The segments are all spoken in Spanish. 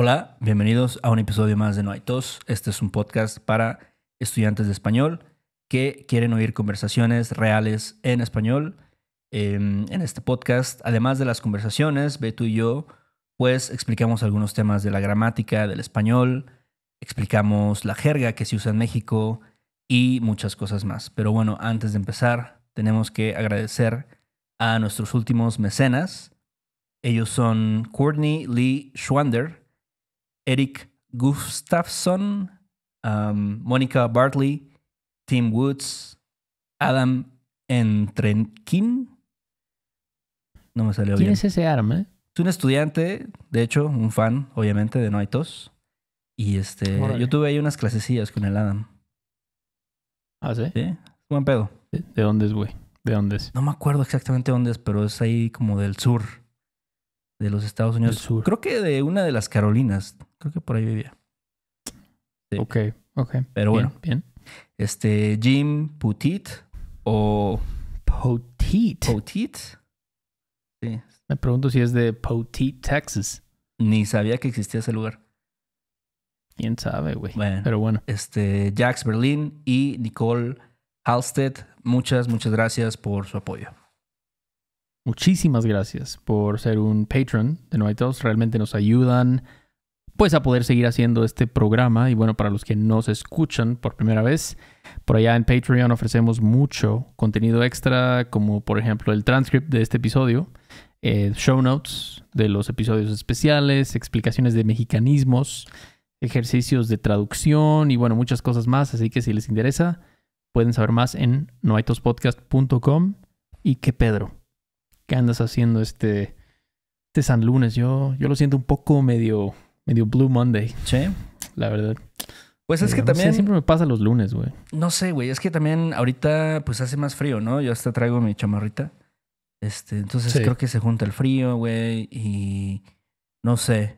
Hola, bienvenidos a un episodio más de No hay tos. Este es un podcast para estudiantes de español que quieren oír conversaciones reales en español. Em, en este podcast, además de las conversaciones, Beto y yo, pues explicamos algunos temas de la gramática, del español, explicamos la jerga que se usa en México y muchas cosas más. Pero bueno, antes de empezar, tenemos que agradecer a nuestros últimos mecenas. Ellos son Courtney Lee Schwander, Eric Gustafsson, Mónica um, Bartley, Tim Woods, Adam Entrenkin. No me salió bien. ¿Quién es ese arma? Eh? Es un estudiante, de hecho, un fan, obviamente, de Noitos. Y este, yo tuve ahí unas clasecillas con el Adam. Ah, sí. Sí, buen pedo. ¿De dónde es, güey? ¿De dónde es? No me acuerdo exactamente dónde es, pero es ahí como del sur de los Estados Unidos. Sur. Creo que de una de las Carolinas. Creo que por ahí vivía. Ok, ok. Pero bueno. Bien. Este, Jim Putit o... Putit Poteet. Sí. Me pregunto si es de Putit Texas. Ni sabía que existía ese lugar. Quién sabe, güey. Pero bueno. Este, Jax Berlin y Nicole Halsted. muchas, muchas gracias por su apoyo muchísimas gracias por ser un patron de Noaitos. Realmente nos ayudan pues a poder seguir haciendo este programa. Y bueno, para los que nos escuchan por primera vez, por allá en Patreon ofrecemos mucho contenido extra, como por ejemplo el transcript de este episodio, eh, show notes de los episodios especiales, explicaciones de mexicanismos, ejercicios de traducción y bueno, muchas cosas más. Así que si les interesa, pueden saber más en noaitospodcast.com y que Pedro. ¿Qué andas haciendo este, este San Lunes? Yo, yo lo siento un poco medio, medio Blue Monday. Sí. La verdad. Pues es que también. siempre me pasa los lunes, güey. No sé, güey. Es que también ahorita pues hace más frío, ¿no? Yo hasta traigo mi chamarrita. Este, entonces creo que se junta el frío, güey. Y no sé.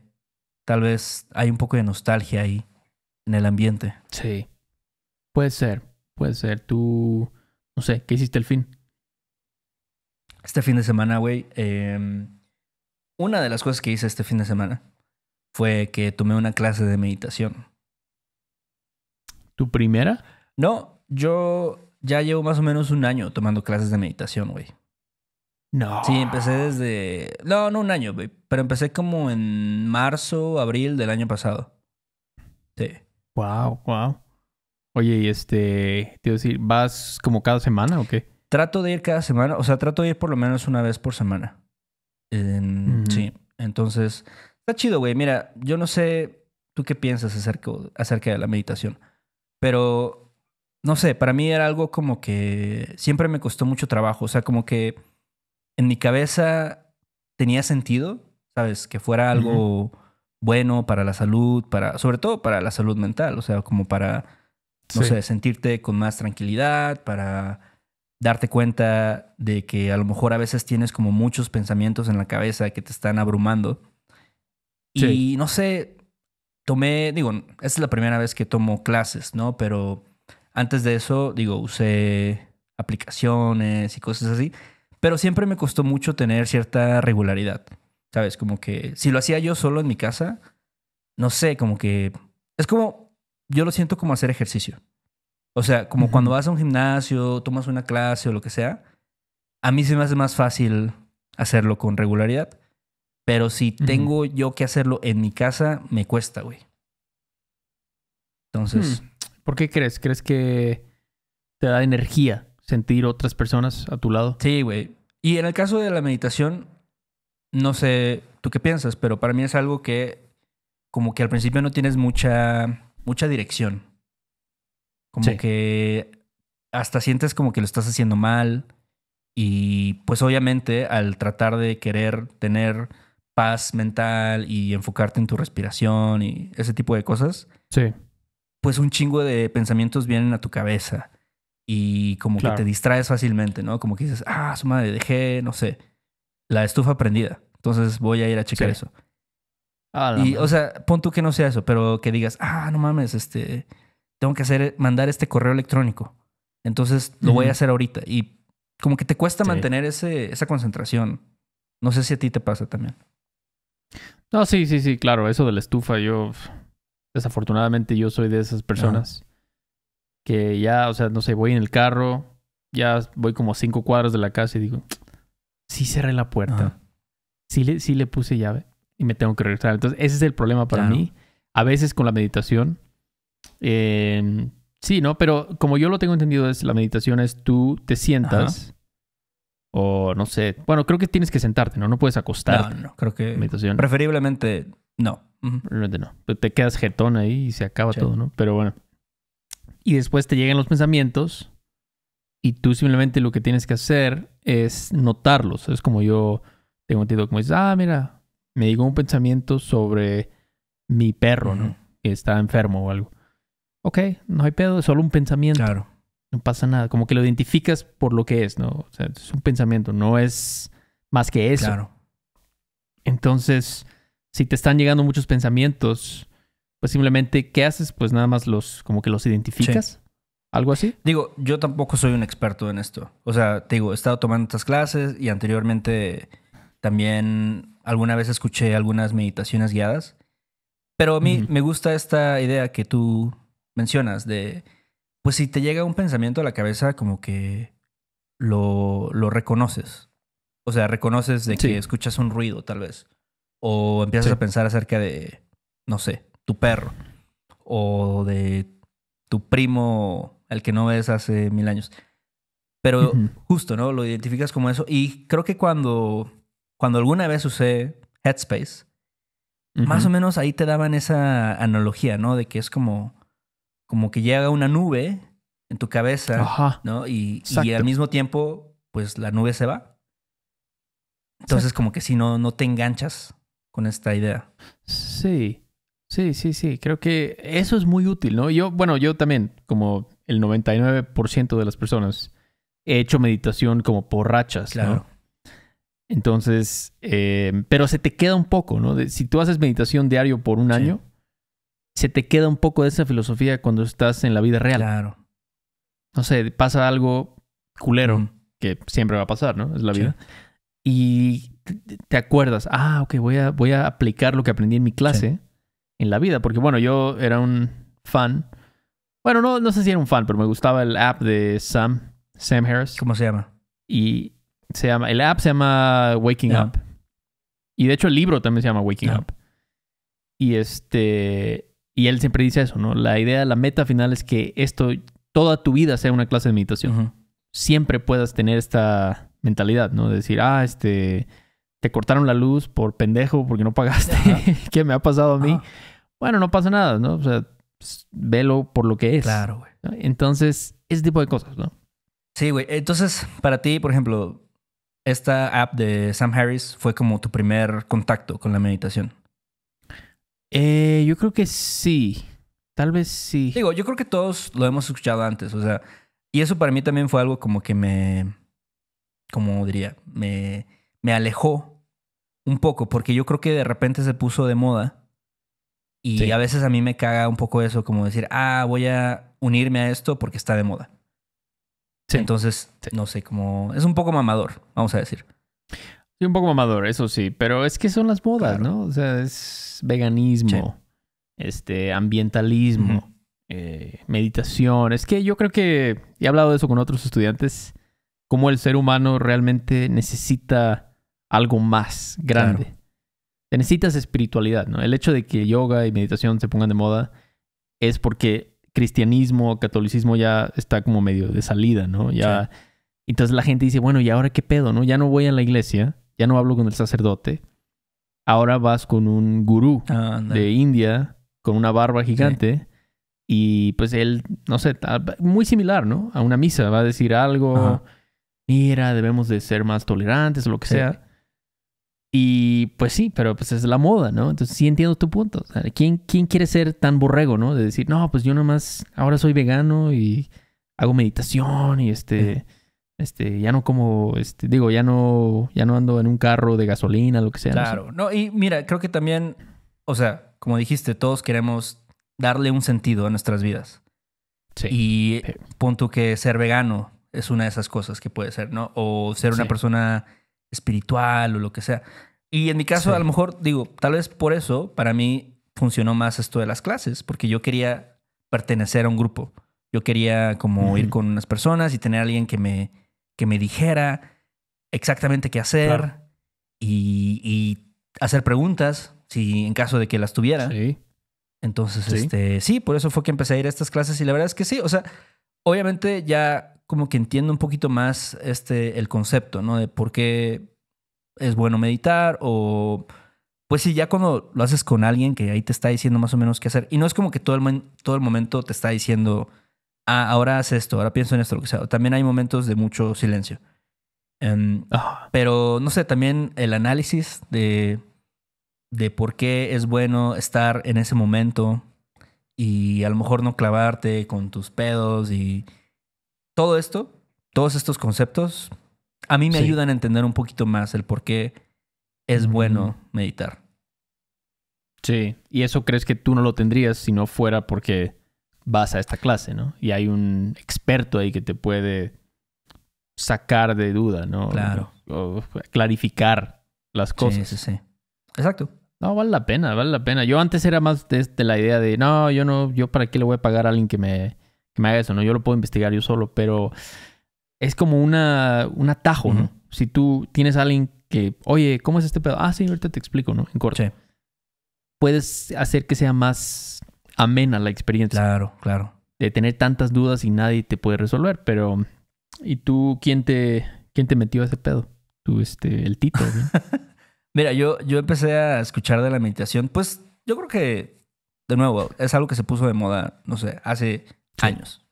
Tal vez hay un poco de nostalgia ahí en el ambiente. Sí. Puede ser, puede ser. Tú, no sé, ¿qué hiciste el fin? Este fin de semana, güey, em, una de las cosas que hice este fin de semana fue que tomé una clase de meditación. ¿Tu primera? No, yo ya llevo más o menos un año tomando clases de meditación, güey. No. Sí, empecé desde... No, no un año, güey, pero empecé como en marzo, abril del año pasado. Sí. Wow, wow. Oye, y este, te iba a decir, ¿vas como cada semana o qué? Trato de ir cada semana, o sea, trato de ir por lo menos una vez por semana. Sí, entonces, está chido, güey. Mira, yo no sé tú qué piensas acerca, acerca de la meditación, pero, no sé, para mí era algo como que siempre me costó mucho trabajo, o sea, como que en mi cabeza tenía sentido, ¿sabes? Que fuera algo bueno para la salud, para, sobre todo para la salud mental, o sea, como para, no sé, sentirte con más tranquilidad, para darte cuenta de que a lo mejor a veces tienes como muchos pensamientos en la cabeza que te están abrumando. Y no sé, tomé, digo, es la primera vez que tomo clases, ¿no? Pero antes de eso, digo, usé aplicaciones y cosas así, pero siempre me costó mucho tener cierta regularidad, ¿sabes? Como que si lo hacía yo solo en mi casa, no sé, como que es como, yo lo siento como hacer ejercicio. O sea, como cuando vas a un gimnasio, tomas una clase o lo que sea, a mí se me hace más fácil hacerlo con regularidad. Pero si tengo yo que hacerlo en mi casa, me cuesta, güey. Hmm. Entonces. ¿Por qué crees? ¿Crees que te da energía sentir otras personas a tu lado? Sí, güey. Y en el caso de la meditación, no sé tú qué piensas, pero para mí es algo que como que al principio no tienes mucha, mucha dirección. Como que hasta sientes como que lo estás haciendo mal. Y pues obviamente al tratar de querer tener paz mental y enfocarte en tu respiración y ese tipo de cosas, sí. pues un chingo de pensamientos vienen a tu cabeza y como que te distraes fácilmente, ¿no? Como que dices, ah, su madre, dejé, no sé, la estufa prendida. Entonces voy a ir a checar eso. y, o sea, pon tú que no sea eso, pero que digas, ah, no mames, este, tengo que hacer, mandar este correo electrónico. Entonces lo voy a hacer ahorita. Y como que te cuesta mantener esa concentración. No sé si a ti te pasa también. No, sí, sí, sí, claro. Eso de la estufa, yo. Desafortunadamente, yo soy de esas personas que ya, o sea, no sé, voy en el carro, ya voy como cinco cuadras de la casa y digo, sí cerré la puerta, sí, le, sí le puse llave y me tengo que regresar. Entonces, ese es el problema para mí. A veces con la meditación, Em, sí, ¿no? Pero como yo lo tengo entendido, es la meditación es tú te sientas. O no sé. Bueno, creo que tienes que sentarte, ¿no? No puedes acostarte. No, creo que. Preferiblemente no. no. Te quedas jetón ahí y se acaba todo, ¿no? Pero bueno. Y después te llegan los pensamientos. Y tú simplemente lo que tienes que hacer es notarlos. Es como yo tengo entendido, como dices, ah, mira, me digo un pensamiento sobre mi perro, ¿no? Que está enfermo o algo ok, no hay pedo, es solo un pensamiento. Claro. No pasa nada. Como que lo identificas por lo que es, ¿no? O sea, es un pensamiento, no es más que eso. Claro. Entonces, si te están llegando muchos pensamientos, pues simplemente, ¿qué haces? Pues nada más los, como que los identificas. ¿Algo así? Digo, yo tampoco soy un experto en esto. O sea, te digo, he estado tomando estas clases y anteriormente también alguna vez escuché algunas meditaciones guiadas. Pero a mí me gusta esta idea que tú mencionas, de, pues si te llega un pensamiento a la cabeza, como que lo, lo reconoces. O sea, reconoces de que escuchas un ruido, tal vez. O empiezas a pensar acerca de, no sé, tu perro. O de tu primo, el que no ves hace mil años. Pero justo, ¿no? Lo identificas como eso. Y creo que cuando, cuando alguna vez usé Headspace, más o menos ahí te daban esa analogía, ¿no? De que es como como que llega una nube en tu cabeza, ¿no? Y, al mismo tiempo, pues la nube se va. Entonces, como que si no, no te enganchas con esta idea. Sí, sí, sí, sí. Creo que eso es muy útil, ¿no? Yo, bueno, yo también, como el 99% de las personas, he hecho meditación como por rachas, claro. Entonces, eh, pero se te queda un poco, ¿no? si tú haces meditación diario por un año, se te queda un poco de esa filosofía cuando estás en la vida real. Claro. No sé, pasa algo culero, que siempre va a pasar, ¿no? Es la vida. Y te, acuerdas, ah, ok, voy a, voy a aplicar lo que aprendí en mi clase en la vida. Porque bueno, yo era un fan. Bueno, no, no sé si era un fan, pero me gustaba el app de Sam, Sam Harris. ¿Cómo se llama? Y se llama, el app se llama Waking Up. Y de hecho el libro también se llama Waking Up. Y este, y él siempre dice eso, ¿no? La idea, la meta final es que esto, toda tu vida sea una clase de meditación. Siempre puedas tener esta mentalidad, ¿no? De decir, ah, este, te cortaron la luz por pendejo porque no pagaste. ¿Qué me ha pasado a mí? Bueno, no pasa nada, ¿no? O sea, velo por lo que es. Claro, güey. Entonces, ese tipo de cosas, ¿no? Sí, güey. Entonces, para ti, por ejemplo, esta app de Sam Harris fue como tu primer contacto con la meditación. Eh, yo creo que sí. Tal vez sí. Digo, yo creo que todos lo hemos escuchado antes. O sea, y eso para mí también fue algo como que me. Como diría, me, alejó un poco, porque yo creo que de repente se puso de moda. Y a veces a mí me caga un poco eso, como decir, ah, voy a unirme a esto porque está de moda. Entonces, no sé, como. Es un poco mamador, vamos a decir. Sí, un poco mamador, eso sí, pero es que son las modas, ¿no? O sea, es veganismo, este, ambientalismo, eh, meditación. Es que yo creo que he hablado de eso con otros estudiantes, como el ser humano realmente necesita algo más grande. necesitas espiritualidad, ¿no? El hecho de que yoga y meditación se pongan de moda es porque cristianismo, catolicismo ya está como medio de salida, ¿no? Ya. Entonces la gente dice, bueno, ¿y ahora qué pedo, no? Ya no voy a la iglesia ya no hablo con el sacerdote, ahora vas con un gurú de India con una barba gigante. Y pues él, no sé, muy similar, ¿no? A una misa, va a decir algo, mira, debemos de ser más tolerantes, o lo que sea. Y pues sí, pero pues es la moda, ¿no? Entonces sí entiendo tu punto. ¿quién, ¿Quién quiere ser tan borrego, ¿no? De decir, no, pues yo nomás ahora soy vegano y hago meditación y este... Este, ya no como, este, digo, ya no, ya no ando en un carro de gasolina, lo que sea. Claro, no, y mira, creo que también, o sea, como dijiste, todos queremos darle un sentido a nuestras vidas. Sí. Y punto que ser vegano es una de esas cosas que puede ser, ¿no? O ser una persona espiritual o lo que sea. Y en mi caso, a lo mejor, digo, tal vez por eso, para mí funcionó más esto de las clases, porque yo quería pertenecer a un grupo. Yo quería como ir con unas personas y tener a alguien que me, que me dijera exactamente qué hacer y, hacer preguntas, si en caso de que las tuviera. Entonces, sí. este, sí, por eso fue que empecé a ir a estas clases y la verdad es que sí, o sea, obviamente ya como que entiendo un poquito más este el concepto, ¿no? De por qué es bueno meditar o pues sí, ya cuando lo haces con alguien que ahí te está diciendo más o menos qué hacer y no es como que todo el, todo el momento te está diciendo Ah, ahora haz esto, ahora pienso en esto, que sea. También hay momentos de mucho silencio. Em, ah. Pero no sé, también el análisis de, de por qué es bueno estar en ese momento y a lo mejor no clavarte con tus pedos y todo esto, todos estos conceptos, a mí me ayudan a entender un poquito más el por qué es bueno meditar. Sí, y eso crees que tú no lo tendrías si no fuera porque vas a esta clase, ¿no? Y hay un experto ahí que te puede sacar de duda, ¿no? Claro. O, clarificar las cosas. Sí, sí, sí. Exacto. No, vale la pena, vale la pena. Yo antes era más de, la idea de, no, yo no, yo para qué le voy a pagar a alguien que me, me haga eso, ¿no? Yo lo puedo investigar yo solo, pero es como una, un atajo, ¿no? Si tú tienes a alguien que, oye, ¿cómo es este pedo? Ah, sí, ahorita te explico, ¿no? En corto. Sí. Puedes hacer que sea más amena la experiencia. Claro, claro. De tener tantas dudas y nadie te puede resolver, pero ¿y tú quién te quién te metió a ese pedo? Tú este el Tito. Mira, yo yo empecé a escuchar de la meditación, pues yo creo que de nuevo, es algo que se puso de moda, no sé, hace años.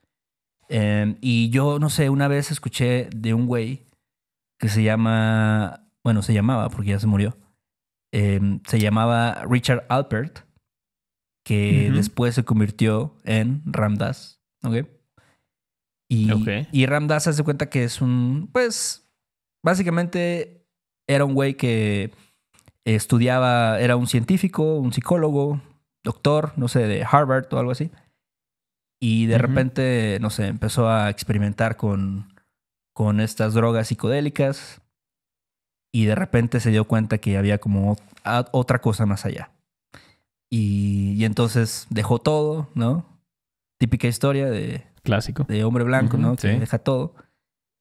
Em, y yo, no sé, una vez escuché de un güey que se llama, bueno, se llamaba porque ya se murió, em, se llamaba Richard Alpert, que después se convirtió en Ramdas. ¿Ok? Y, y Ramdas hace cuenta que es un, pues, básicamente era un güey que estudiaba, era un científico, un psicólogo, doctor, no sé, de Harvard o algo así. Y de repente, no sé, empezó a experimentar con, con estas drogas psicodélicas. Y de repente se dio cuenta que había como otra cosa más allá. Y, entonces dejó todo, ¿no? Típica historia de... Clásico. De hombre blanco, ¿no? Sí. deja todo.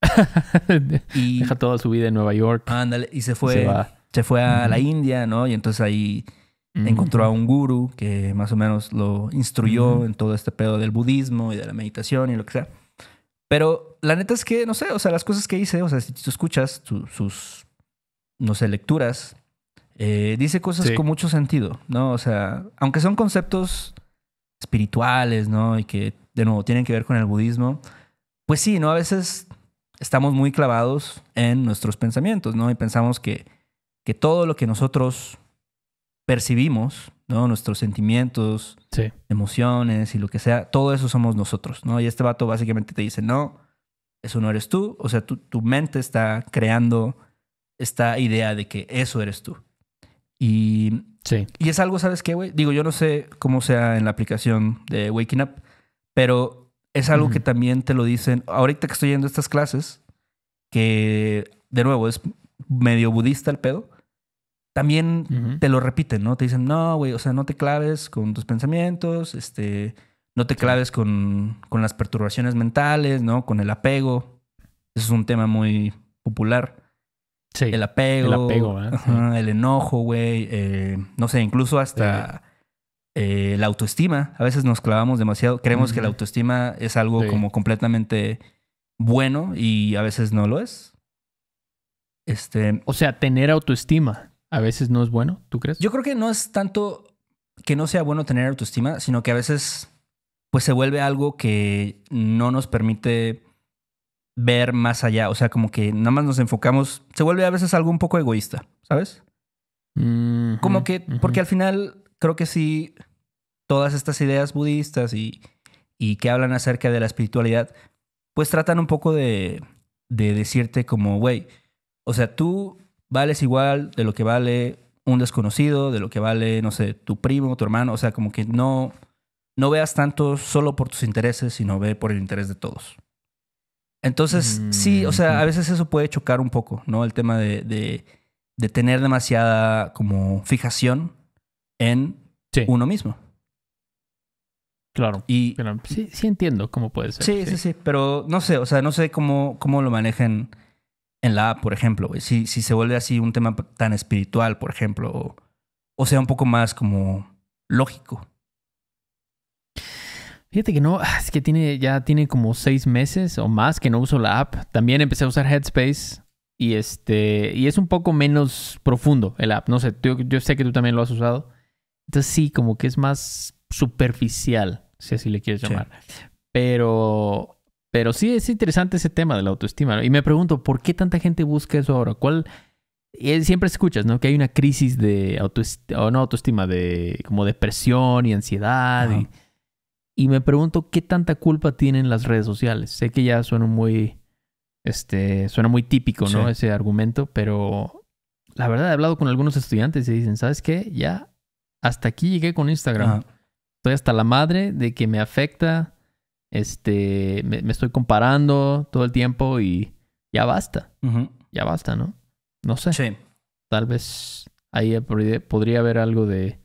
y, deja toda su vida en Nueva York. Ándale, y se fue, se, fue a la India, ¿no? Y entonces ahí encontró a un guru que más o menos lo instruyó en todo este pedo del budismo y de la meditación y lo que sea. Pero la neta es que, no sé, o sea, las cosas que hice, o sea, si tú escuchas sus, no sé, lecturas, eh, dice cosas con mucho sentido, ¿no? O sea, aunque son conceptos espirituales, ¿no? Y que, de nuevo, tienen que ver con el budismo, pues sí, ¿no? A veces estamos muy clavados en nuestros pensamientos, ¿no? Y pensamos que, que todo lo que nosotros percibimos, ¿no? Nuestros sentimientos, emociones y lo que sea, todo eso somos nosotros, ¿no? Y este vato básicamente te dice, no, eso no eres tú, o sea, tu, tu mente está creando esta idea de que eso eres tú. Y, y es algo, ¿sabes qué, güey? Digo, yo no sé cómo sea en la aplicación de Waking Up, pero es algo que también te lo dicen. Ahorita que estoy yendo a estas clases, que de nuevo es medio budista el pedo, también te lo repiten, ¿no? Te dicen, no, güey, o sea, no te claves con tus pensamientos, este, no te claves con, las perturbaciones mentales, ¿no? Con el apego. Eso es un tema muy popular el apego. El apego, El enojo, güey. Eh, no sé, incluso hasta eh, la autoestima. A veces nos clavamos demasiado. Creemos que la autoestima es algo como completamente bueno y a veces no lo es. Este, o sea, tener autoestima a veces no es bueno, ¿tú crees? Yo creo que no es tanto que no sea bueno tener autoestima, sino que a veces pues se vuelve algo que no nos permite ver más allá. O sea, como que nada más nos enfocamos. Se vuelve a veces algo un poco egoísta, ¿sabes? como que, porque al final creo que sí, todas estas ideas budistas y, y que hablan acerca de la espiritualidad, pues tratan un poco de, de decirte como, güey, o sea, tú vales igual de lo que vale un desconocido, de lo que vale, no sé, tu primo, tu hermano, o sea, como que no, no veas tanto solo por tus intereses, sino ve por el interés de todos. Entonces, sí, o sea, a veces eso puede chocar un poco, ¿no? El tema de, tener demasiada como fijación en uno mismo. Claro. Y, sí, sí, entiendo cómo puede ser. Sí, sí, sí, pero no sé, o sea, no sé cómo, cómo lo manejen en la app, por ejemplo, Si, se vuelve así un tema tan espiritual, por ejemplo, o sea un poco más como lógico. Fíjate que no, es que tiene, ya tiene como seis meses o más que no uso la app. También empecé a usar Headspace y este, y es un poco menos profundo el app. No sé, yo, yo sé que tú también lo has usado. Entonces sí, como que es más superficial, si así le quieres llamar. Pero, pero sí es interesante ese tema de la autoestima. Y me pregunto, ¿por qué tanta gente busca eso ahora? ¿Cuál? Siempre escuchas, ¿no? Que hay una crisis de autoestima, o no autoestima, de como depresión y ansiedad. y, y me pregunto qué tanta culpa tienen las redes sociales. Sé que ya suena muy, este, suena muy típico, ¿no? Ese argumento, pero la verdad he hablado con algunos estudiantes y dicen, ¿sabes qué? Ya hasta aquí llegué con Instagram. Estoy hasta la madre de que me afecta, este, me, estoy comparando todo el tiempo y ya basta. Ya basta, ¿no? No sé. Tal vez ahí podría haber algo de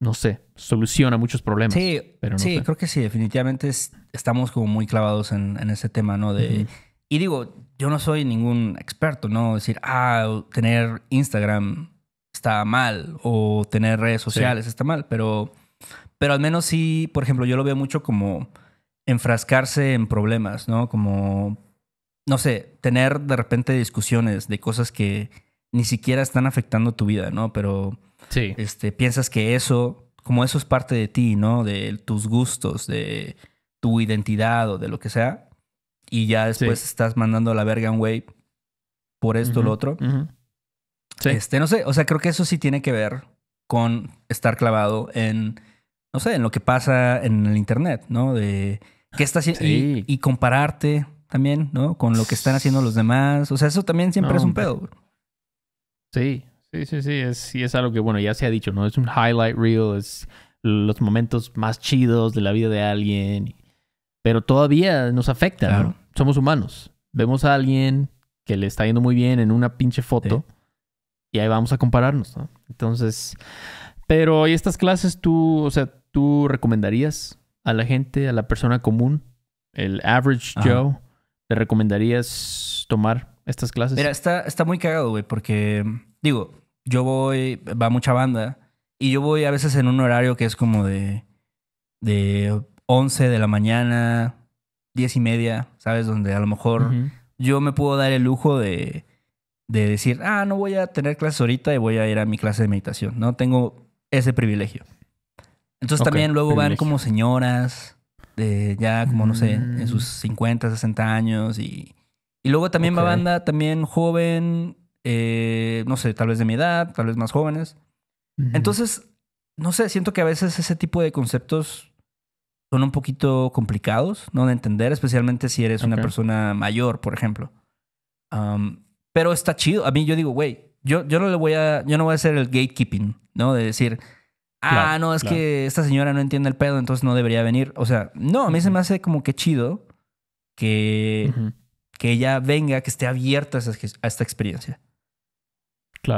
no sé, soluciona muchos problemas. Sí, pero sí creo que sí, definitivamente estamos como muy clavados en, ese tema, ¿no? De, Y digo, yo no soy ningún experto, ¿no? Decir, ah, tener Instagram está mal o tener redes sociales está mal, pero, pero al menos sí, por ejemplo, yo lo veo mucho como enfrascarse en problemas, ¿no? Como, no sé, tener de repente discusiones de cosas que ni siquiera están afectando tu vida, ¿no? Pero Sí. Este, piensas que eso, como eso es parte de ti, ¿no? De tus gustos, de tu identidad o de lo que sea. Y ya después estás mandando a la verga un güey por esto o lo otro. sí. Este, no sé, o sea, creo que eso sí tiene que ver con estar clavado en, no sé, en lo que pasa en el internet, ¿no? De qué estás haciendo y, compararte también, ¿no? Con lo que están haciendo los demás. O sea, eso también siempre es un pedo. Sí, Sí, sí, sí, es, y es algo que, bueno, ya se ha dicho, ¿no? Es un highlight reel, es los momentos más chidos de la vida de alguien, pero todavía nos afecta, ¿no? Somos humanos. Vemos a alguien que le está yendo muy bien en una pinche foto y ahí vamos a compararnos, ¿no? Entonces, pero ¿y estas clases tú, o sea, tú recomendarías a la gente, a la persona común, el average Joe, le recomendarías tomar estas clases? Mira, está, está muy cagado, güey, porque digo, yo voy, va mucha banda, y yo voy a veces en un horario que es como de, de 11 de la mañana, 10 y media, ¿sabes? Donde a lo mejor yo me puedo dar el lujo de, de decir, ah, no voy a tener clases ahorita y voy a ir a mi clase de meditación, ¿no? Tengo ese privilegio. Entonces también luego van como señoras, de ya como, no sé, en mm. sus 50, 60 años y... Y luego también va banda también joven, eh, no sé, tal vez de mi edad, tal vez más jóvenes. Entonces, no sé, siento que a veces ese tipo de conceptos son un poquito complicados, ¿no? De entender, especialmente si eres una persona mayor, por ejemplo. pero está chido. A mí yo digo, güey, yo, yo no le voy a, yo no voy a hacer el gatekeeping, ¿no? De decir, ah, no, es que esta señora no entiende el pedo, entonces no debería venir. O sea, no, a mí se me hace como que chido que, que ella venga, que esté abierta a esta experiencia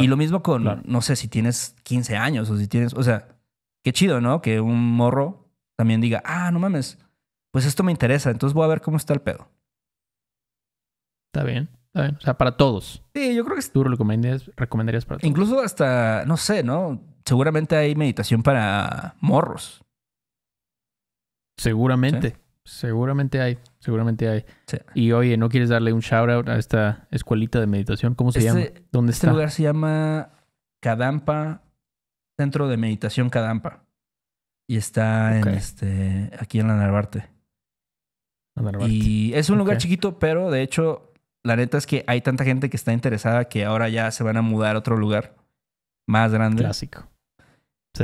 y lo mismo con, no sé, si tienes 15 años o si tienes, o sea, qué chido, ¿no? Que un morro también diga, ah, no mames, pues esto me interesa, entonces voy a ver cómo está el pedo. Está bien, está bien. O sea, para todos. Sí, yo creo que... Tú lo recomendarías, recomendarías para todos. Incluso hasta, no sé, ¿no? Seguramente hay meditación para morros. Seguramente. Seguramente hay, seguramente hay. Y oye, ¿no quieres darle un shout out a esta escuelita de meditación? ¿Cómo se este llama? ¿Dónde este está? Este lugar se llama Kadampa, Centro de Meditación Kadampa. Y está en este, aquí en la Narvarte. Y es un lugar chiquito, pero de hecho, la neta es que hay tanta gente que está interesada que ahora ya se van a mudar a otro lugar más grande. Clásico.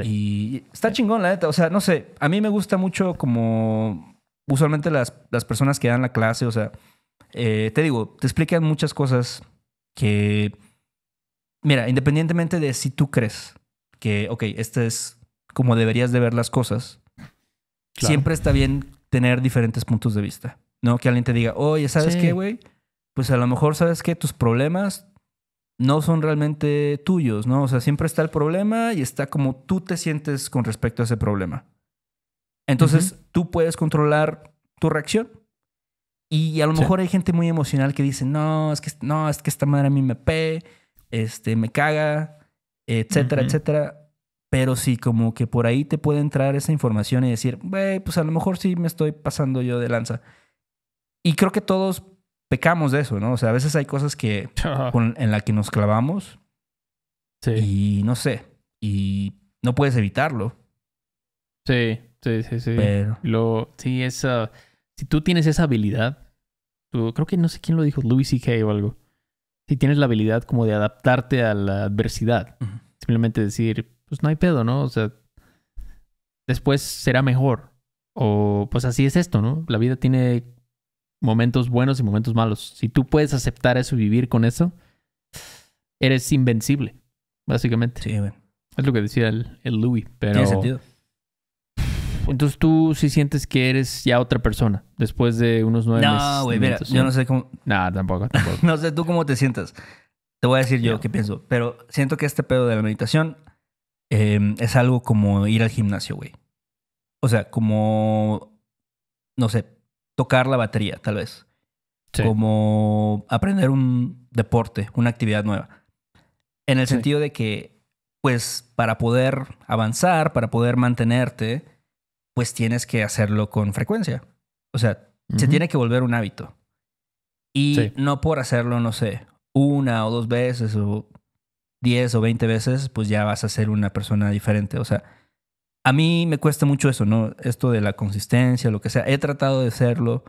Y está chingón, la neta. O sea, no sé, a mí me gusta mucho como usualmente las, personas que dan la clase, o sea, eh, te digo, te explican muchas cosas que, mira, independientemente de si tú crees que, ok, este es como deberías de ver las cosas, siempre está bien tener diferentes puntos de vista, ¿no? Que alguien te diga, oye, ¿sabes qué, güey? Pues a lo mejor, ¿sabes que Tus problemas no son realmente tuyos, ¿no? O sea, siempre está el problema y está como tú te sientes con respecto a ese problema. Entonces, tú puedes controlar tu reacción. Y a lo mejor hay gente muy emocional que dice, no, es que, no, es que esta madre a mí me pe, este, me caga, etcétera, etcétera. Pero sí, como que por ahí te puede entrar esa información y decir, güey, pues a lo mejor sí me estoy pasando yo de lanza. Y creo que todos pecamos de eso, ¿no? O sea, a veces hay cosas que en las que nos clavamos sí. y no sé, y no puedes evitarlo. Sí. Sí, sí, sí. sí, si tú tienes esa habilidad, creo que no sé quién lo dijo, Louis C.K. o algo. Si tienes la habilidad como de adaptarte a la adversidad. Simplemente decir, pues no hay pedo, ¿no? O sea, después será mejor. O pues así es esto, ¿no? La vida tiene momentos buenos y momentos malos. Si tú puedes aceptar eso y vivir con eso, eres invencible, básicamente. Sí, güey. Es lo que decía el, Louis, pero... Tiene sentido. Entonces tú sí sientes que eres ya otra persona después de unos nueve meses. No, güey, mira, yo no sé cómo. No, tampoco, tampoco. no sé tú cómo te sientas. Te voy a decir yo qué pienso, pero siento que este pedo de la meditación em, es algo como ir al gimnasio, güey. O sea, como, no sé, tocar la batería, tal vez. Como aprender un deporte, una actividad nueva. En el sentido de que, pues, para poder avanzar, para poder mantenerte, pues tienes que hacerlo con frecuencia. O sea, se tiene que volver un hábito. Y no por hacerlo, no sé, una o dos veces o diez o veinte veces, pues ya vas a ser una persona diferente. O sea, a mí me cuesta mucho eso, ¿no? Esto de la consistencia, lo que sea. He tratado de hacerlo,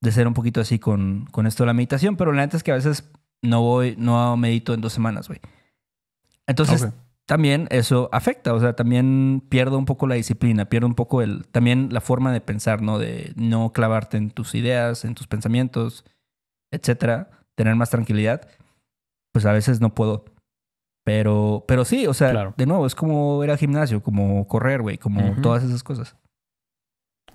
de ser un poquito así con, con esto de la meditación, pero la neta es que a veces no voy, no medito en dos semanas, güey. Entonces, también eso afecta, o sea, también pierdo un poco la disciplina, pierdo un poco el, también la forma de pensar, ¿no? De no clavarte en tus ideas, en tus pensamientos, etcétera, tener más tranquilidad, pues a veces no puedo. Pero, pero sí, o sea, de nuevo, es como ir al gimnasio, como correr, güey, como todas esas cosas.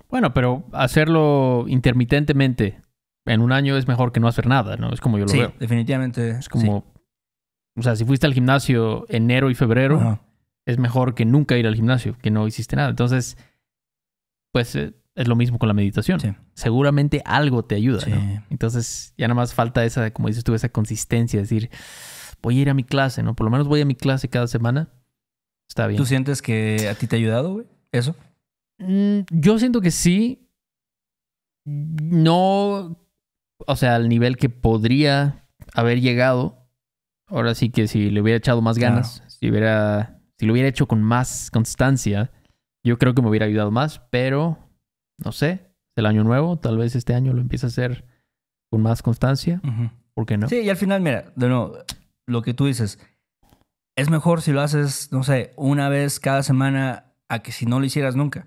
Bueno, pero hacerlo intermitentemente en un año es mejor que no hacer nada, ¿no? Es como yo lo sí, Definitivamente. Es como o sea, si fuiste al gimnasio enero y febrero, es mejor que nunca ir al gimnasio, que no hiciste nada. Entonces, pues eh, es lo mismo con la meditación. Seguramente algo te ayuda. ¿no? Entonces, ya nada más falta esa, como dices tú, esa consistencia, de decir, voy a ir a mi clase, ¿no? Por lo menos voy a mi clase cada semana. Está bien. ¿Tú sientes que a ti te ha ayudado, güey? ¿Eso? Mm, yo siento que sí. No, o sea, al nivel que podría haber llegado, Ahora sí que si le hubiera echado más ganas, si hubiera, si lo hubiera hecho con más constancia, yo creo que me hubiera ayudado más, pero no sé, el año nuevo, tal vez este año lo empiece a hacer con más constancia, ¿por qué no? Sí, y al final, mira, de nuevo, lo que tú dices, es mejor si lo haces, no sé, una vez cada semana a que si no lo hicieras nunca.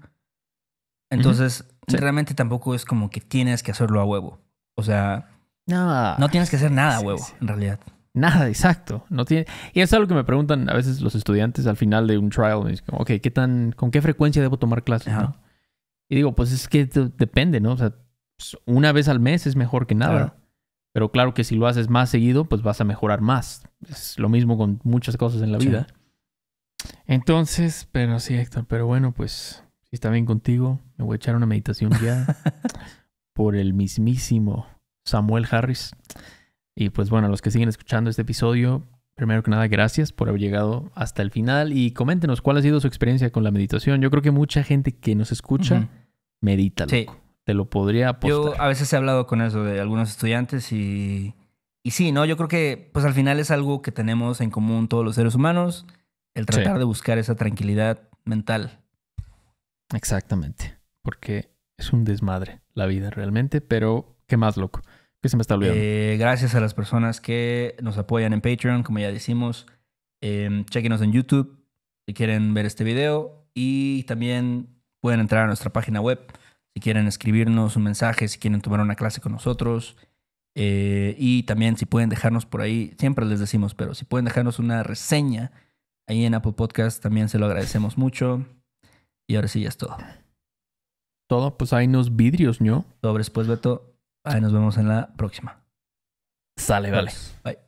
Entonces, realmente tampoco es como que tienes que hacerlo a huevo. O sea, no, no tienes que hacer nada a huevo, en realidad. Nada, exacto. No tiene... Y es algo que me preguntan a veces los estudiantes al final de un trial. Me dicen, ok, ¿qué tan, ¿con qué frecuencia debo tomar clases? Y digo, pues es que depende, ¿no? O sea, pues, una vez al mes es mejor que nada. Pero claro que si lo haces más seguido, pues vas a mejorar más. Es lo mismo con muchas cosas en la vida. Entonces, pero sí, Héctor, pero bueno, pues si está bien contigo, me voy a echar una meditación ya por el mismísimo Samuel Harris. Y pues bueno, a los que siguen escuchando este episodio, primero que nada, gracias por haber llegado hasta el final y coméntenos cuál ha sido su experiencia con la meditación. Yo creo que mucha gente que nos escucha medita, loco. Te lo podría apostar. Yo a veces he hablado con eso de algunos estudiantes y, y sí, ¿no? Yo creo que pues al final es algo que tenemos en común todos los seres humanos, el tratar de buscar esa tranquilidad mental. Exactamente, porque es un desmadre la vida realmente, pero ¿qué más, loco? se eh, gracias a las personas que nos apoyan en Patreon, como ya decimos. Eh, em, chequenos en YouTube si quieren ver este video. Y también pueden entrar a nuestra página web si quieren escribirnos un mensaje, si quieren tomar una clase con nosotros. Eh, y también si pueden dejarnos por ahí, siempre les decimos, pero si pueden dejarnos una reseña ahí en Apple Podcast, también se lo agradecemos mucho. Y ahora sí, ya es todo. Todo, pues hay unos vidrios, ¿no? Sobre pues, Beto. Ahí nos vemos en la próxima. Sale, vale. Bye.